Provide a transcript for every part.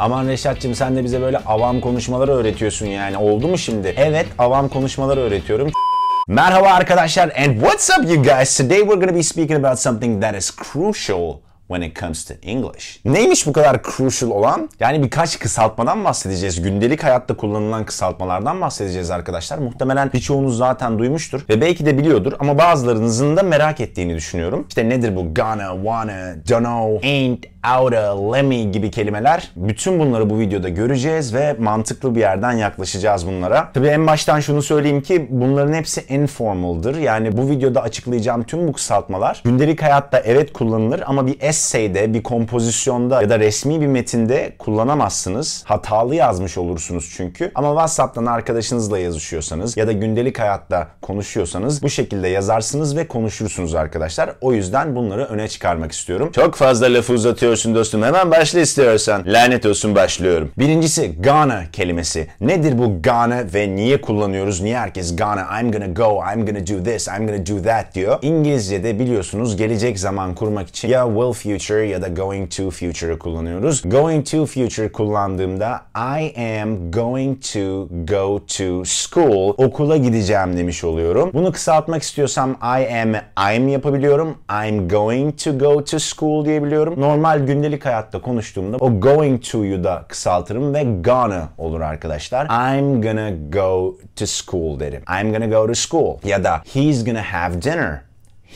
Aman Reşat'cığım sen de bize böyle avam konuşmaları öğretiyorsun yani. Oldu mu şimdi? Evet avam konuşmaları öğretiyorum. Merhaba arkadaşlar and what's up you guys? Today we're gonna be speaking about something that is crucial when it comes to English. Neymiş bu kadar crucial olan? Yani birkaç kısaltmadan bahsedeceğiz. Gündelik hayatta kullanılan kısaltmalardan bahsedeceğiz arkadaşlar. Muhtemelen birçoğunuz zaten duymuştur ve belki de biliyordur ama bazılarınızın da merak ettiğini düşünüyorum. İşte nedir bu? Gonna, wanna, don't know ain't, aura, lemmy gibi kelimeler. Bütün bunları bu videoda göreceğiz ve mantıklı bir yerden yaklaşacağız bunlara. Tabii en baştan şunu söyleyeyim ki bunların hepsi informal'dır. Yani bu videoda açıklayacağım tüm bu kısaltmalar gündelik hayatta evet kullanılır ama bir essay'de, bir kompozisyonda ya da resmi bir metinde kullanamazsınız. Hatalı yazmış olursunuz çünkü. Ama WhatsApp'tan arkadaşınızla yazışıyorsanız ya da gündelik hayatta konuşuyorsanız bu şekilde yazarsınız ve konuşursunuz arkadaşlar. O yüzden bunları öne çıkarmak istiyorum. Çok fazla lafı uzatıyorum istiyorsun dostum? Hemen başla istiyorsan. Lanet olsun başlıyorum. Birincisi gonna kelimesi. Nedir bu gonna ve niye kullanıyoruz? Niye herkes gonna, I'm gonna go, I'm gonna do this, I'm gonna do that diyor. İngilizce'de biliyorsunuz gelecek zaman kurmak için ya will future ya da going to future'ı kullanıyoruz. Going to future kullandığımda I am going to go to school okula gideceğim demiş oluyorum. Bunu kısaltmak istiyorsam I am I'm yapabiliyorum. I'm going to go to school diyebiliyorum. Normal gündelik hayatta konuştuğumda o going to'yu da kısaltırım ve gonna olur arkadaşlar. I'm gonna go to school derim. I'm gonna go to school ya da he's gonna have dinner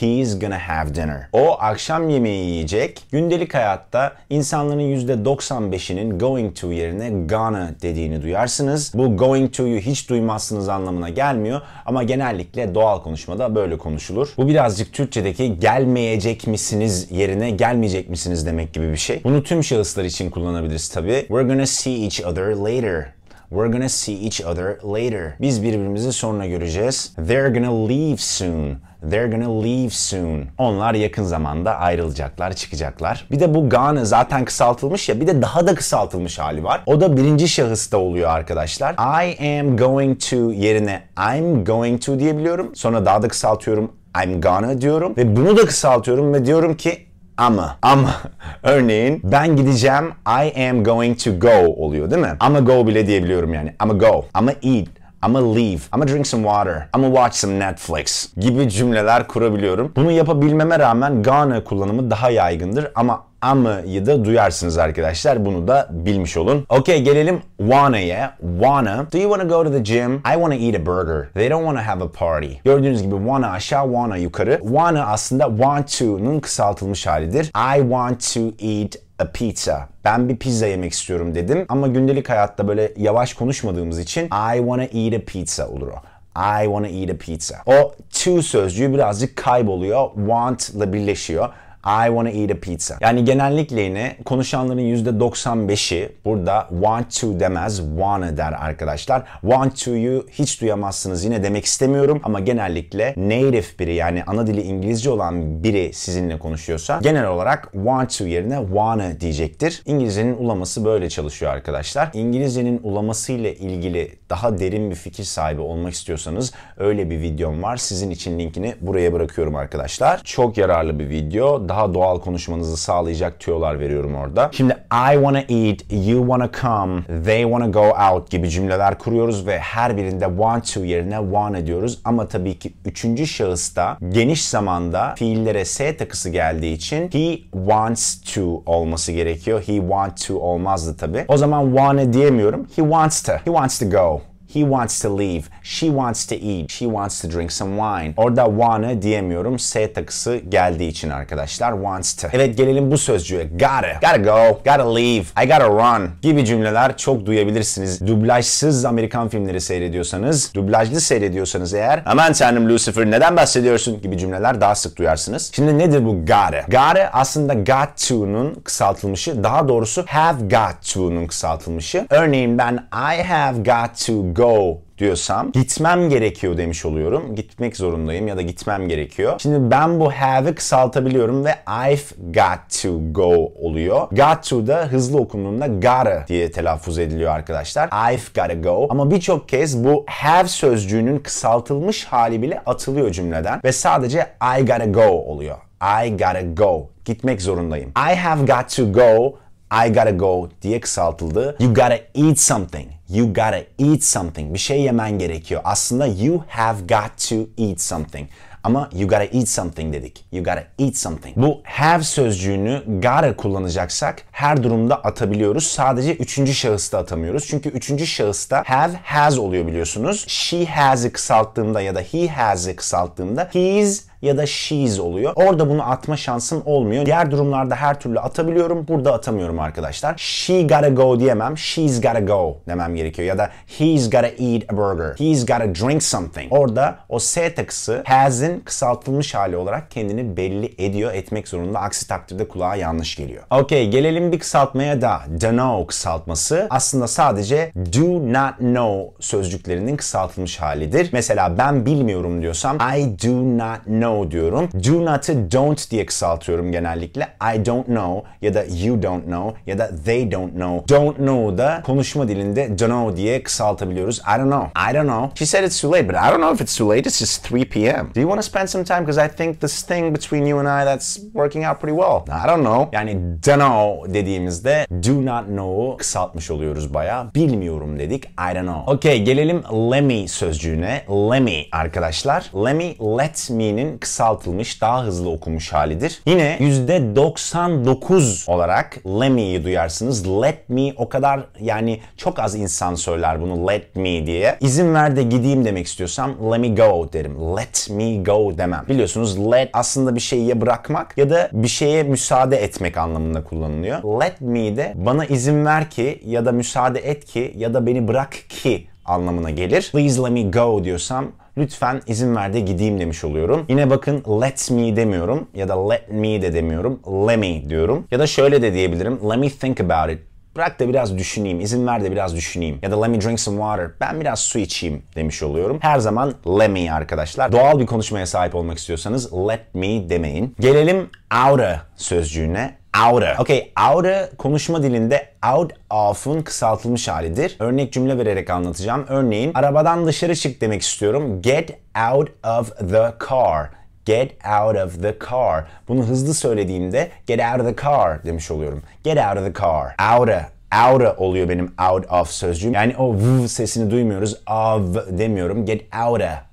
He's gonna have dinner. O akşam yemeği yiyecek. Gündelik hayatta insanların %95'inin going to yerine gonna dediğini duyarsınız. Bu going to'yu hiç duymazsınız anlamına gelmiyor ama genellikle doğal konuşmada böyle konuşulur. Bu birazcık Türkçedeki gelmeyecek misiniz yerine gelmeyecek misiniz demek gibi bir şey. Bunu tüm şahıslar için kullanabiliriz tabii. We're gonna see each other later We're gonna see each other later. Biz birbirimizi sonra göreceğiz. They're gonna leave soon. They're gonna leave soon. Onlar yakın zamanda ayrılacaklar, çıkacaklar. Bir de bu gone zaten kısaltılmış ya bir de daha da kısaltılmış hali var. O da birinci şahısta oluyor arkadaşlar. I am going to yerine I'm going to diyebiliyorum. Sonra daha da kısaltıyorum. I'm gonna diyorum ve bunu da kısaltıyorum ve diyorum ki ama ama örneğin ben gideceğim I am going to go oluyor değil mi? Ama go bile diyebiliyorum yani. Ama go. Ama eat. I'ma leave, I'ma drink some water, I'ma watch some Netflix gibi cümleler kurabiliyorum. Bunu yapabilmeme rağmen gonna kullanımı daha yaygındır ama am'ı da duyarsınız arkadaşlar. Bunu da bilmiş olun. Okay gelelim wanna'ya. Wanna. Do you wanna go to the gym? I wanna eat a burger. They don't wanna have a party. Gördüğünüz gibi wanna aşağı, wanna yukarı. Wanna aslında want to'nun kısaltılmış halidir. I want to eat a pizza. Ben bir pizza yemek istiyorum dedim ama gündelik hayatta böyle yavaş konuşmadığımız için I wanna eat a pizza olur o. I wanna eat a pizza. O to sözcüğü birazcık kayboluyor. Want ile birleşiyor. I wanna eat a pizza. Yani genellikle yine konuşanların %95'i burada want to demez, wanna der arkadaşlar. Want to'yu hiç duyamazsınız yine demek istemiyorum ama genellikle native biri yani ana dili İngilizce olan biri sizinle konuşuyorsa genel olarak want to yerine wanna diyecektir. İngilizcenin ulaması böyle çalışıyor arkadaşlar. İngilizcenin ulaması ile ilgili daha derin bir fikir sahibi olmak istiyorsanız öyle bir videom var. Sizin için linkini buraya bırakıyorum arkadaşlar. Çok yararlı bir video. Daha daha doğal konuşmanızı sağlayacak tüyolar veriyorum orada. Şimdi I wanna eat, you wanna come, they wanna go out gibi cümleler kuruyoruz ve her birinde want to yerine want ediyoruz. Ama tabii ki üçüncü şahısta geniş zamanda fiillere S takısı geldiği için he wants to olması gerekiyor. He want to olmazdı tabii. O zaman wanna e diyemiyorum. He wants to. He wants to go. He wants to leave. She wants to eat. She wants to drink some wine. Orada wanna diyemiyorum. S takısı geldiği için arkadaşlar. Wants to. Evet gelelim bu sözcüğe. Gotta. Gotta go. Gotta leave. I gotta run. Gibi cümleler çok duyabilirsiniz. Dublajsız Amerikan filmleri seyrediyorsanız, dublajlı seyrediyorsanız eğer aman tanrım Lucifer neden bahsediyorsun gibi cümleler daha sık duyarsınız. Şimdi nedir bu gotta? Gotta aslında got to'nun kısaltılmışı. Daha doğrusu have got to'nun kısaltılmışı. Örneğin ben I have got to go go diyorsam gitmem gerekiyor demiş oluyorum. Gitmek zorundayım ya da gitmem gerekiyor. Şimdi ben bu have'ı kısaltabiliyorum ve I've got to go oluyor. Got to da hızlı okunduğunda gotta diye telaffuz ediliyor arkadaşlar. I've gotta go. Ama birçok kez bu have sözcüğünün kısaltılmış hali bile atılıyor cümleden ve sadece I gotta go oluyor. I gotta go. Gitmek zorundayım. I have got to go I gotta go diye kısaltıldı. You gotta eat something. You gotta eat something. Bir şey yemen gerekiyor. Aslında you have got to eat something. Ama you gotta eat something dedik. You gotta eat something. Bu have sözcüğünü gotta kullanacaksak her durumda atabiliyoruz. Sadece üçüncü şahısta atamıyoruz. Çünkü üçüncü şahısta have has oluyor biliyorsunuz. She has'ı kısalttığımda ya da he has'ı kısalttığımda he's ya da she's oluyor. Orada bunu atma şansım olmuyor. Diğer durumlarda her türlü atabiliyorum. Burada atamıyorum arkadaşlar. She gotta go diyemem. She's gotta go demem gerekiyor. Ya da he's gotta eat a burger. He's gotta drink something. Orada o S takısı has'in kısaltılmış hali olarak kendini belli ediyor etmek zorunda. Aksi takdirde kulağa yanlış geliyor. Okey gelelim bir kısaltmaya da. Dunno kısaltması aslında sadece do not know sözcüklerinin kısaltılmış halidir. Mesela ben bilmiyorum diyorsam I do not know know diyorum. Do not'ı don't diye kısaltıyorum genellikle. I don't know ya da you don't know ya da they don't know. Don't know da konuşma dilinde dunno diye kısaltabiliyoruz. I don't know. I don't know. She said it's too late but I don't know if it's too late. It's just 3 p.m. Do you want to spend some time because I think this thing between you and I that's working out pretty well. I don't know. Yani dunno dediğimizde do not know'u kısaltmış oluyoruz bayağı. Bilmiyorum dedik. I don't know. Okay, gelelim let me sözcüğüne. Let me arkadaşlar. Let me let me'nin en kısaltılmış, daha hızlı okunmuş halidir. Yine %99 olarak let me'yi duyarsınız. Let me o kadar yani çok az insan söyler bunu let me diye. İzin ver de gideyim demek istiyorsam let me go derim. Let me go demem. Biliyorsunuz let aslında bir şeyi bırakmak ya da bir şeye müsaade etmek anlamında kullanılıyor. Let me de bana izin ver ki ya da müsaade et ki ya da beni bırak ki anlamına gelir. Please let me go diyorsam Lütfen izin ver de gideyim demiş oluyorum. Yine bakın let me demiyorum ya da let me de demiyorum. let me diyorum. Ya da şöyle de diyebilirim. Let me think about it. Bırak da biraz düşüneyim, İzin ver de biraz düşüneyim. Ya da let me drink some water, ben biraz su içeyim demiş oluyorum. Her zaman let me arkadaşlar. Doğal bir konuşmaya sahip olmak istiyorsanız let me demeyin. Gelelim outa sözcüğüne outer. Okay, outer konuşma dilinde out of'un kısaltılmış halidir. Örnek cümle vererek anlatacağım. Örneğin arabadan dışarı çık demek istiyorum. Get out of the car. Get out of the car. Bunu hızlı söylediğimde get out of the car demiş oluyorum. Get out of the car. Outer out'a oluyor benim out of sözcüğüm. Yani o v sesini duymuyoruz. Of demiyorum. Get out'a.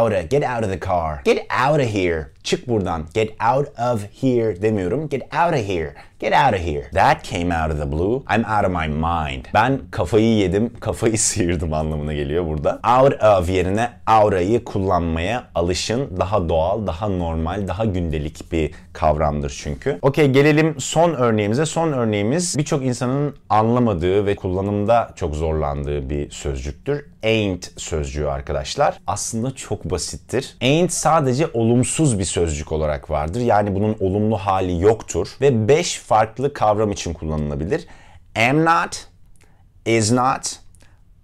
Out'a. Get out of the car. Get out of here. Çık buradan. Get out of here demiyorum. Get out of here. Get out of here. That came out of the blue. I'm out of my mind. Ben kafayı yedim, kafayı sıyırdım anlamına geliyor burada. Out of yerine aura'yı kullanmaya alışın. Daha doğal, daha normal, daha gündelik bir kavramdır çünkü. Okey gelelim son örneğimize. Son örneğimiz birçok insanın anlamadığı ve kullanımda çok zorlandığı bir sözcüktür. Ain't sözcüğü arkadaşlar. Aslında çok basittir. Ain't sadece olumsuz bir sözcük sözcük olarak vardır. Yani bunun olumlu hali yoktur ve 5 farklı kavram için kullanılabilir. Am not, is not,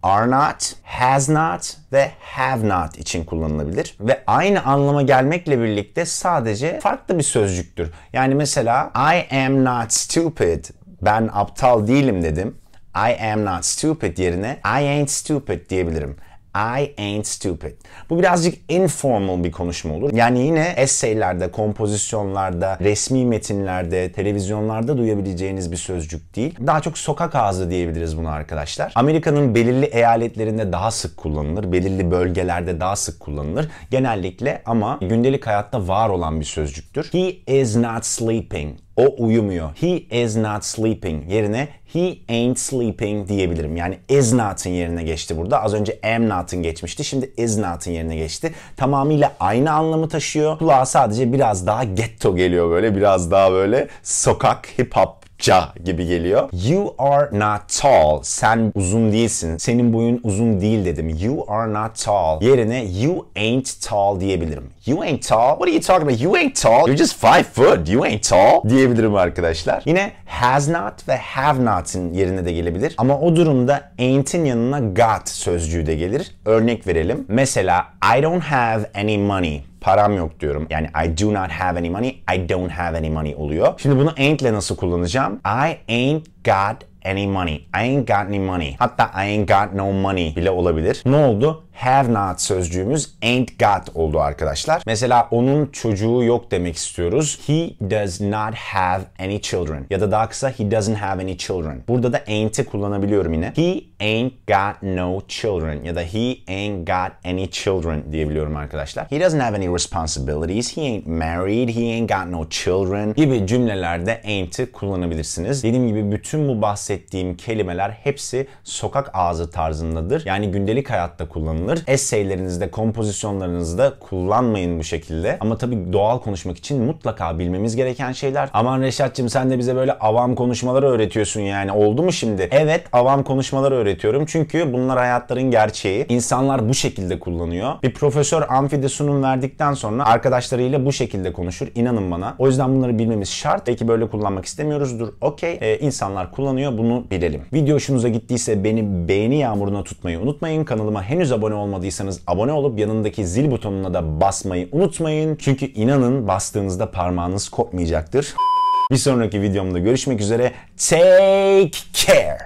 are not, has not ve have not için kullanılabilir. Ve aynı anlama gelmekle birlikte sadece farklı bir sözcüktür. Yani mesela I am not stupid, ben aptal değilim dedim. I am not stupid yerine I ain't stupid diyebilirim. I ain't stupid. Bu birazcık informal bir konuşma olur. Yani yine essaylerde, kompozisyonlarda, resmi metinlerde, televizyonlarda duyabileceğiniz bir sözcük değil. Daha çok sokak ağzı diyebiliriz bunu arkadaşlar. Amerika'nın belirli eyaletlerinde daha sık kullanılır, belirli bölgelerde daha sık kullanılır. Genellikle ama gündelik hayatta var olan bir sözcüktür. He is not sleeping. O uyumuyor. He is not sleeping yerine he ain't sleeping diyebilirim. Yani is not'ın yerine geçti burada. Az önce am not'ın geçmişti. Şimdi is not'ın yerine geçti. Tamamıyla aynı anlamı taşıyor. Kulağa sadece biraz daha ghetto geliyor böyle. Biraz daha böyle sokak hip hop ca gibi geliyor. You are not tall. Sen uzun değilsin. Senin boyun uzun değil dedim. You are not tall. Yerine you ain't tall diyebilirim. You ain't tall. What are you talking about? You ain't tall. You're just five foot. You ain't tall diyebilirim arkadaşlar. Yine has not ve have not'ın yerine de gelebilir. Ama o durumda ain't'in yanına got sözcüğü de gelir. Örnek verelim. Mesela I don't have any money param yok diyorum. Yani I do not have any money, I don't have any money oluyor. Şimdi bunu ain't ile nasıl kullanacağım? I ain't got any money. I ain't got any money. Hatta I ain't got no money bile olabilir. Ne oldu? have not sözcüğümüz ain't got oldu arkadaşlar. Mesela onun çocuğu yok demek istiyoruz. He does not have any children. Ya da daha kısa he doesn't have any children. Burada da ain't'i kullanabiliyorum yine. He ain't got no children ya da he ain't got any children diyebiliyorum arkadaşlar. He doesn't have any responsibilities. He ain't married. He ain't got no children gibi cümlelerde ain't'i kullanabilirsiniz. Dediğim gibi bütün bu bahsettiğim kelimeler hepsi sokak ağzı tarzındadır. Yani gündelik hayatta kullanılır kullanılır. Esseylerinizde, kompozisyonlarınızda kullanmayın bu şekilde. Ama tabii doğal konuşmak için mutlaka bilmemiz gereken şeyler. Aman Reşat'cığım sen de bize böyle avam konuşmaları öğretiyorsun yani. Oldu mu şimdi? Evet avam konuşmaları öğretiyorum. Çünkü bunlar hayatların gerçeği. İnsanlar bu şekilde kullanıyor. Bir profesör amfide sunum verdikten sonra arkadaşlarıyla bu şekilde konuşur. İnanın bana. O yüzden bunları bilmemiz şart. Belki böyle kullanmak istemiyoruzdur. Okey. Ee, insanlar kullanıyor. Bunu bilelim. Video hoşunuza gittiyse beni beğeni yağmuruna tutmayı unutmayın. Kanalıma henüz abone olmadıysanız abone olup yanındaki zil butonuna da basmayı unutmayın. Çünkü inanın bastığınızda parmağınız kopmayacaktır. Bir sonraki videomda görüşmek üzere. Take care.